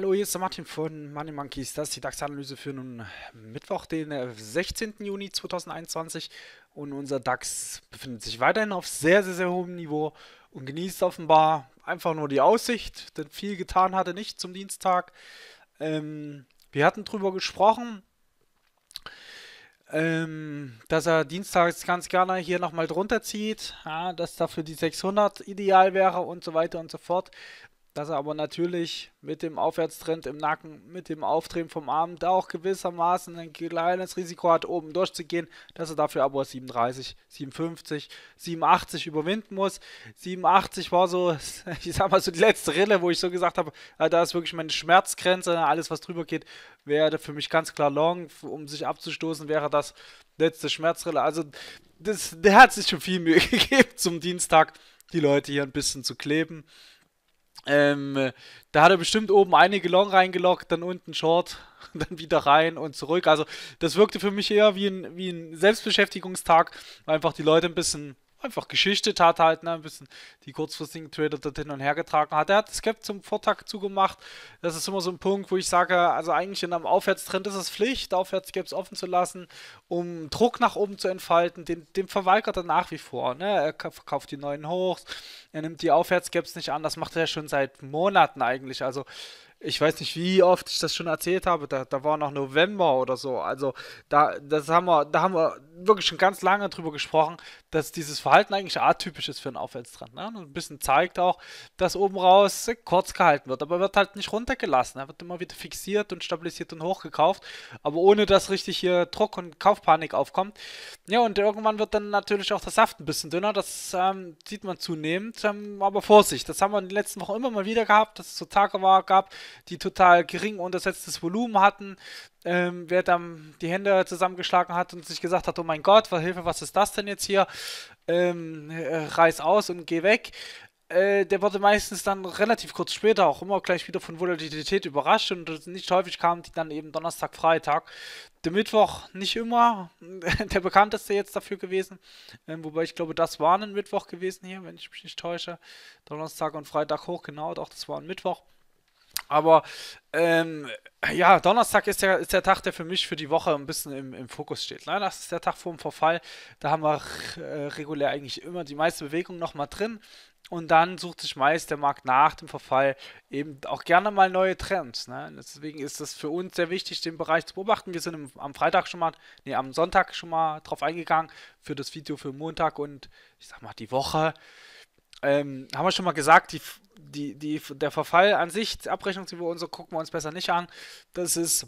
Hallo, hier ist der Martin von Money Monkeys. Das ist die DAX-Analyse für nun Mittwoch, den 16. Äh, Juni 2021. Und unser DAX befindet sich weiterhin auf sehr, sehr, sehr hohem Niveau und genießt offenbar einfach nur die Aussicht, denn viel getan hatte nicht zum Dienstag. Ähm, wir hatten drüber gesprochen, ähm, dass er dienstags ganz gerne hier nochmal drunter zieht, ja, dass dafür die 600 ideal wäre und so weiter und so fort dass er aber natürlich mit dem Aufwärtstrend im Nacken, mit dem Auftreten vom Arm, da auch gewissermaßen ein kleines Risiko hat, oben durchzugehen, dass er dafür aber 37, 57, 87 überwinden muss. 87 war so, ich sag mal so die letzte Rille, wo ich so gesagt habe, ah, da ist wirklich meine Schmerzgrenze, ne, alles was drüber geht, wäre für mich ganz klar long, um sich abzustoßen, wäre das letzte Schmerzrille. Also das, der hat sich schon viel Mühe gegeben zum Dienstag, die Leute hier ein bisschen zu kleben. Ähm, da hat er bestimmt oben einige Long reingelockt, dann unten Short, dann wieder rein und zurück. Also das wirkte für mich eher wie ein, wie ein Selbstbeschäftigungstag, weil einfach die Leute ein bisschen einfach geschichtet hat, halt ne, ein bisschen die kurzfristigen Trader dort hin und her getragen hat. Er hat das Gap zum Vortag zugemacht. Das ist immer so ein Punkt, wo ich sage, also eigentlich in einem Aufwärtstrend ist es Pflicht, Aufwärtsgaps offen zu lassen, um Druck nach oben zu entfalten. Den, dem verweigert er nach wie vor. Ne? Er verkauft die neuen Hochs, er nimmt die Aufwärtsgaps nicht an. Das macht er ja schon seit Monaten eigentlich. Also ich weiß nicht, wie oft ich das schon erzählt habe, da, da war noch November oder so. Also da, das haben wir, da haben wir wirklich schon ganz lange drüber gesprochen, dass dieses Verhalten eigentlich atypisch ist für einen Aufwärtstrend. Ne? Und ein bisschen zeigt auch, dass oben raus kurz gehalten wird, aber wird halt nicht runtergelassen. Er wird immer wieder fixiert und stabilisiert und hochgekauft, aber ohne dass richtig hier Druck und Kaufpanik aufkommt. Ja, und irgendwann wird dann natürlich auch der Saft ein bisschen dünner. Das ähm, sieht man zunehmend. Ähm, aber Vorsicht, das haben wir in den letzten Wochen immer mal wieder gehabt, dass es so Tage war, gab, die total gering untersetztes Volumen hatten, ähm, wer dann die Hände zusammengeschlagen hat und sich gesagt hat, oh mein Gott, was Hilfe, was ist das denn jetzt hier? Ähm, äh, reiß aus und geh weg. Äh, der wurde meistens dann relativ kurz später auch immer gleich wieder von Volatilität überrascht und nicht häufig kamen die dann eben Donnerstag, Freitag. Der Mittwoch nicht immer der bekannteste jetzt dafür gewesen, ähm, wobei ich glaube, das war ein Mittwoch gewesen hier, wenn ich mich nicht täusche. Donnerstag und Freitag hoch, genau, doch das war ein Mittwoch. Aber ähm, ja, Donnerstag ist der, ist der Tag, der für mich für die Woche ein bisschen im, im Fokus steht. Ne? Das ist der Tag vor dem Verfall. Da haben wir äh, regulär eigentlich immer die meiste Bewegung nochmal drin. Und dann sucht sich meist der Markt nach dem Verfall eben auch gerne mal neue Trends. Ne? Deswegen ist es für uns sehr wichtig, den Bereich zu beobachten. Wir sind im, am Freitag schon mal, nee, am Sonntag schon mal drauf eingegangen für das Video für Montag und ich sag mal die Woche ähm, haben wir schon mal gesagt, die, die, die, der Verfall an sich, Abrechnungsniveau und so, gucken wir uns besser nicht an. Das ist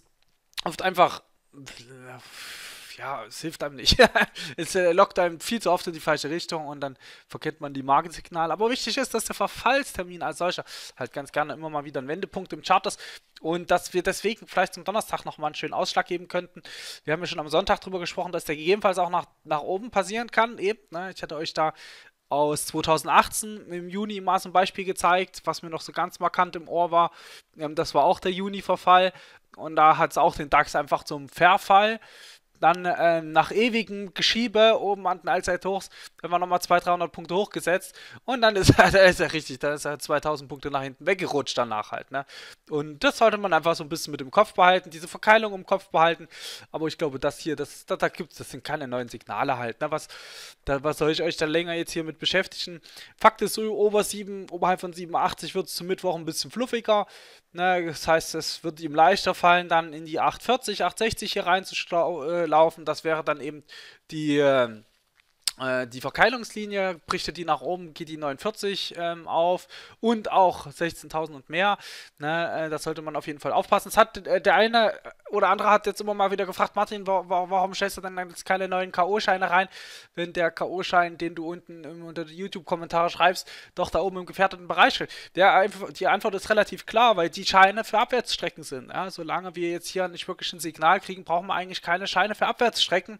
oft einfach, äh, ja, es hilft einem nicht. es äh, lockt einem viel zu oft in die falsche Richtung und dann verkennt man die Markensignale. Aber wichtig ist, dass der Verfallstermin als solcher halt ganz gerne immer mal wieder ein Wendepunkt im Chart ist und dass wir deswegen vielleicht zum Donnerstag nochmal einen schönen Ausschlag geben könnten. Wir haben ja schon am Sonntag darüber gesprochen, dass der gegebenenfalls auch nach, nach oben passieren kann. Eben, ne? Ich hatte euch da aus 2018 im Juni mal zum Beispiel gezeigt, was mir noch so ganz markant im Ohr war. Ähm, das war auch der Juni-Verfall und da hat es auch den DAX einfach zum Verfall dann äh, nach ewigem Geschiebe oben an den Allzeithochs, wenn man nochmal 200, 300 Punkte hochgesetzt und dann ist er, ist er richtig, dann ist er 2000 Punkte nach hinten weggerutscht danach halt. Ne? Und das sollte man einfach so ein bisschen mit im Kopf behalten, diese Verkeilung im Kopf behalten. Aber ich glaube, das hier, das, da, da gibt's, das sind keine neuen Signale halt. Ne? Was, da, was soll ich euch da länger jetzt hier mit beschäftigen? Fakt ist so, ober 7, oberhalb von 87 wird es zum Mittwoch ein bisschen fluffiger. Ne, das heißt, es wird ihm leichter fallen, dann in die 840, 860 hier reinzulaufen. Äh, das wäre dann eben die äh, äh, die Verkeilungslinie, bricht die nach oben, geht die 49 ähm, auf und auch 16.000 und mehr. Ne, äh, das sollte man auf jeden Fall aufpassen. Es hat äh, der eine oder andere hat jetzt immer mal wieder gefragt, Martin, wa wa warum stellst du dann jetzt keine neuen K.O.-Scheine rein, wenn der K.O.-Schein, den du unten im, unter die YouTube-Kommentare schreibst, doch da oben im gefährdeten Bereich steht? Der, die Antwort ist relativ klar, weil die Scheine für Abwärtsstrecken sind. Ja? Solange wir jetzt hier nicht wirklich ein Signal kriegen, brauchen wir eigentlich keine Scheine für Abwärtsstrecken,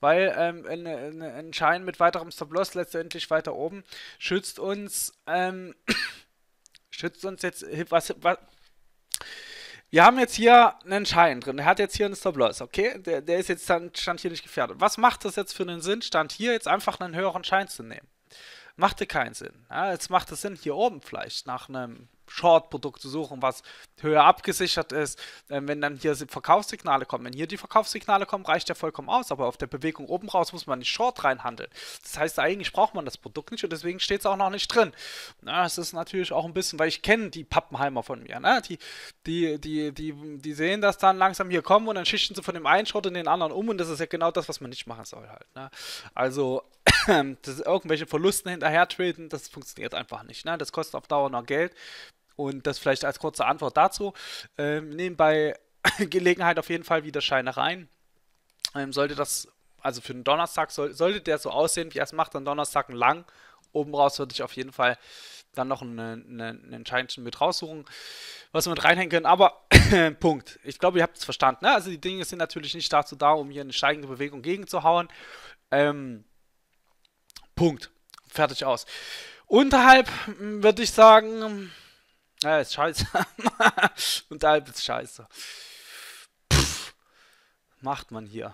weil ähm, ein, ein, ein Schein dann mit weiterem Stop-Loss letztendlich weiter oben. Schützt uns, ähm, schützt uns jetzt, was, was, wir haben jetzt hier einen Schein drin. Er hat jetzt hier einen Stop-Loss, okay? Der, der ist jetzt dann, stand hier nicht gefährdet. Was macht das jetzt für einen Sinn, stand hier jetzt einfach einen höheren Schein zu nehmen? Machte keinen Sinn. Ja, jetzt macht es Sinn, hier oben vielleicht nach einem Short-Produkt zu suchen, was höher abgesichert ist. Ähm, wenn dann hier Verkaufssignale kommen, wenn hier die Verkaufssignale kommen, reicht der vollkommen aus. Aber auf der Bewegung oben raus muss man nicht Short reinhandeln. Das heißt, eigentlich braucht man das Produkt nicht und deswegen steht es auch noch nicht drin. Na, es ist natürlich auch ein bisschen, weil ich kenne die Pappenheimer von mir. Ne? Die, die, die, die, die sehen das dann langsam hier kommen und dann schichten sie von dem einen Short in den anderen um und das ist ja genau das, was man nicht machen soll halt. Ne? Also das, irgendwelche Verlusten hinterher traden, das funktioniert einfach nicht. Ne? Das kostet auf Dauer noch Geld. Und das vielleicht als kurze Antwort dazu. Ähm, nebenbei Gelegenheit auf jeden Fall wieder Scheinereien. Ähm, sollte das, also für den Donnerstag, soll, sollte der so aussehen, wie er es macht, dann Donnerstag lang. Oben raus würde ich auf jeden Fall dann noch ein einen Scheinchen mit raussuchen, was wir mit reinhängen können. Aber Punkt. Ich glaube, ihr habt es verstanden. Ne? Also die Dinge sind natürlich nicht dazu da, um hier eine steigende Bewegung gegenzuhauen. Ähm, Punkt. Fertig aus. Unterhalb würde ich sagen, ja, ist scheiße. und halb ist scheiße. Pff, macht man hier.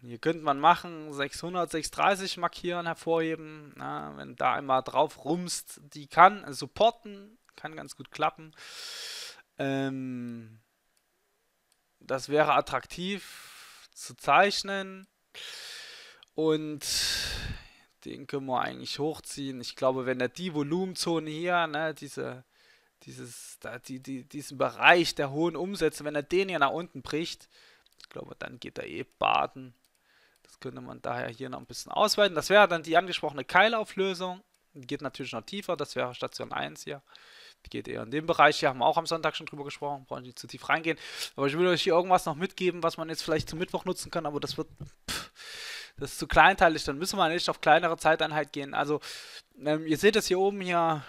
Hier könnte man machen, 600, 630 markieren, hervorheben. Na, wenn da einmal drauf rumst, die kann supporten, kann ganz gut klappen. Ähm, das wäre attraktiv zu zeichnen. Und den können wir eigentlich hochziehen. Ich glaube, wenn er die Volumenzone hier, ne, diese dieses, da, die, die, diesen Bereich der hohen Umsätze, wenn er den hier nach unten bricht, ich glaube, dann geht er eh baden. Das könnte man daher hier noch ein bisschen ausweiten. Das wäre dann die angesprochene Keilauflösung. geht natürlich noch tiefer, das wäre Station 1 hier. Die geht eher in dem Bereich. Hier haben wir auch am Sonntag schon drüber gesprochen, brauchen nicht zu tief reingehen. Aber ich will euch hier irgendwas noch mitgeben, was man jetzt vielleicht zum Mittwoch nutzen kann, aber das wird. Pff, das ist zu kleinteilig, dann müssen wir nicht auf kleinere Zeiteinheit gehen. Also, ähm, ihr seht es hier oben hier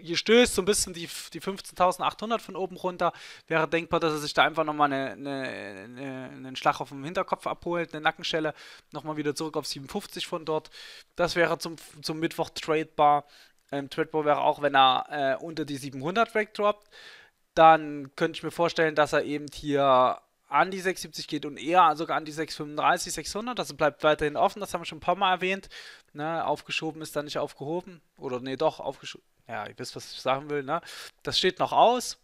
hier stößt so ein bisschen die, die 15.800 von oben runter. Wäre denkbar, dass er sich da einfach nochmal eine, eine, eine, einen Schlag auf den Hinterkopf abholt, eine Nackenschelle, nochmal wieder zurück auf 57 von dort. Das wäre zum, zum Mittwoch tradebar. Ähm, tradebar wäre auch, wenn er äh, unter die 700 wegdroppt. Dann könnte ich mir vorstellen, dass er eben hier an die 670 geht und eher sogar an die 635, 600. Das bleibt weiterhin offen, das haben wir schon ein paar Mal erwähnt. Ne, aufgeschoben ist da nicht aufgehoben. Oder nee, doch, aufgeschoben ja, ihr wisst, was ich sagen will, ne? Das steht noch aus.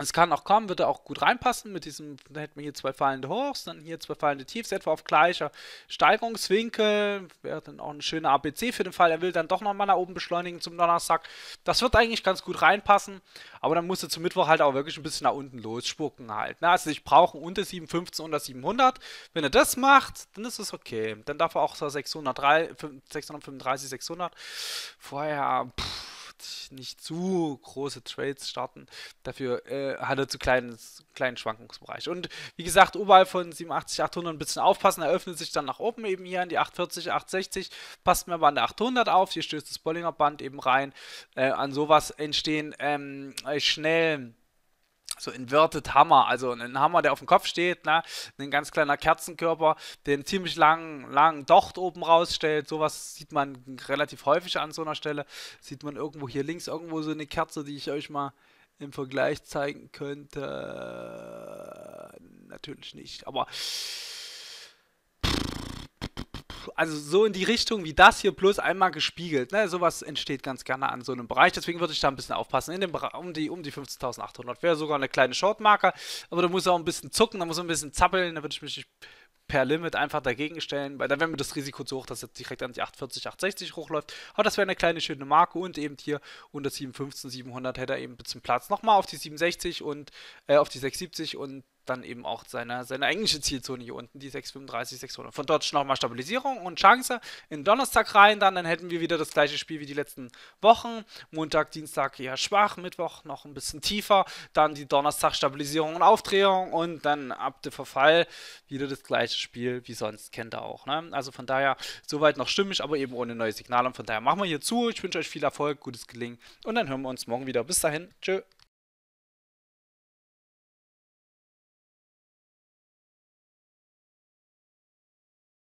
Es kann auch kommen, würde auch gut reinpassen mit diesem, dann hätten wir hier zwei fallende Hochs, dann hier zwei fallende Tiefs, etwa auf gleicher Steigerungswinkel. Wäre dann auch ein schöner ABC für den Fall, er will dann doch nochmal nach oben beschleunigen zum Donnerstag. Das wird eigentlich ganz gut reinpassen, aber dann musst du zum Mittwoch halt auch wirklich ein bisschen nach unten losspucken halt. Ne? Also ich brauche unter 715, unter 700. Wenn er das macht, dann ist es okay. Dann darf er auch so 603, 635, 600. Vorher, pff nicht, nicht zu große Trades starten. Dafür äh, hat er zu kleinen, kleinen Schwankungsbereich. Und wie gesagt, oberhalb von 87, 800 ein bisschen aufpassen. Er öffnet sich dann nach oben eben hier an die 840, 860. Passt mir aber an der 800 auf. Hier stößt das Bollinger Band eben rein. Äh, an sowas entstehen ähm, schnell so inverted Hammer, also ein Hammer, der auf dem Kopf steht, ne? ein ganz kleiner Kerzenkörper, der einen ziemlich langen, langen Docht oben rausstellt, sowas sieht man relativ häufig an so einer Stelle, sieht man irgendwo hier links irgendwo so eine Kerze, die ich euch mal im Vergleich zeigen könnte, natürlich nicht, aber also so in die Richtung wie das hier plus einmal gespiegelt. Ne? Sowas entsteht ganz gerne an so einem Bereich. Deswegen würde ich da ein bisschen aufpassen. In dem um die, um die 15.800 wäre sogar eine kleine Shortmarke. Aber da muss auch ein bisschen zucken, da muss ein bisschen zappeln. Da würde ich mich nicht per Limit einfach dagegen stellen, weil dann wäre mir das Risiko zu hoch, dass jetzt direkt an die 840, 860 hochläuft. Aber das wäre eine kleine schöne Marke und eben hier unter 715, 700 hätte er eben ein bisschen Platz. Nochmal auf die 760 und äh, auf die 670 und dann eben auch seine, seine englische Zielzone hier unten, die 635, 600. Von dort nochmal Stabilisierung und Chance in Donnerstag rein, dann, dann hätten wir wieder das gleiche Spiel wie die letzten Wochen. Montag, Dienstag eher schwach, Mittwoch noch ein bisschen tiefer, dann die Donnerstag Stabilisierung und Aufdrehung und dann ab dem Verfall wieder das gleiche Spiel wie sonst, kennt ihr auch. Ne? Also von daher soweit noch stimmig, aber eben ohne neue Signale und von daher machen wir hier zu. Ich wünsche euch viel Erfolg, gutes Gelingen und dann hören wir uns morgen wieder. Bis dahin, tschö.